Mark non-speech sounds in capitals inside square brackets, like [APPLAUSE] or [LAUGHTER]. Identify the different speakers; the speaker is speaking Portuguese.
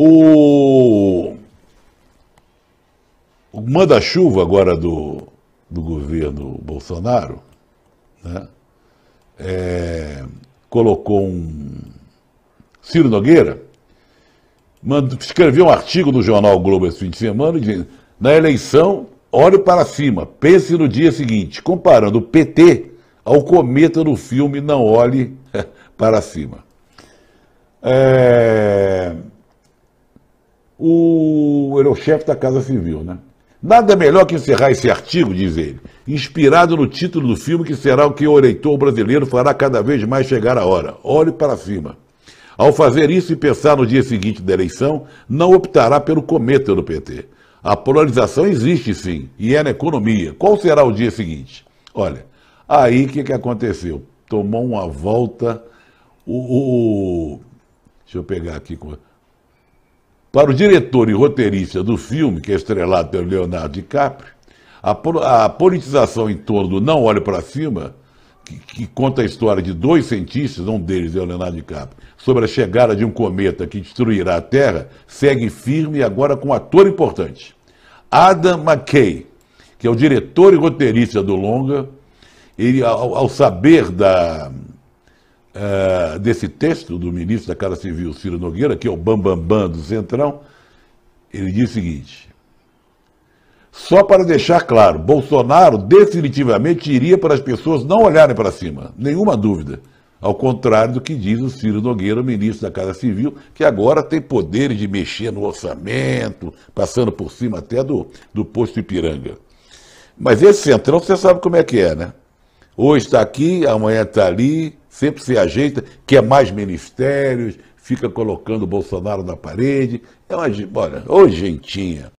Speaker 1: O, o manda-chuva agora do, do governo Bolsonaro né, é, colocou um. Ciro Nogueira mandou, escreveu um artigo no jornal Globo esse fim de semana dizendo: na eleição, olhe para cima, pense no dia seguinte, comparando o PT ao cometa no filme Não Olhe [LAUGHS] para Cima. É o, ele é o chefe da Casa Civil, né? Nada melhor que encerrar esse artigo, diz ele, inspirado no título do filme que será o que o eleitor brasileiro fará cada vez mais chegar a hora. Olhe para cima. Ao fazer isso e pensar no dia seguinte da eleição, não optará pelo cometa do PT. A polarização existe sim, e é na economia. Qual será o dia seguinte? Olha, aí o que, que aconteceu? Tomou uma volta o, o, Deixa eu pegar aqui. Para o diretor e roteirista do filme, que é estrelado pelo Leonardo DiCaprio, a, politização em torno do Não Olhe para Cima, que, que, conta a história de dois cientistas, um deles é o Leonardo DiCaprio, sobre a chegada de um cometa que destruirá a Terra, segue firme agora com um ator importante. Adam McKay, que é o diretor e roteirista do longa, ele, ao, ao saber da, eh, desse texto do ministro da Casa Civil, Ciro Nogueira, que é o bambambam bam, bam do Centrão, ele diz o seguinte: só para deixar claro, Bolsonaro definitivamente iria para as pessoas não olharem para cima, nenhuma dúvida. Ao contrário do que diz o Ciro Nogueira, o ministro da Casa Civil, que agora tem poderes de mexer no orçamento, passando por cima até do, do posto Ipiranga. Mas esse centrão, você sabe como é que é, né? Hoje está aqui, amanhã está ali, sempre se ajeita, quer mais ministérios, fica colocando o Bolsonaro na parede. É uma, olha, ô gentinha.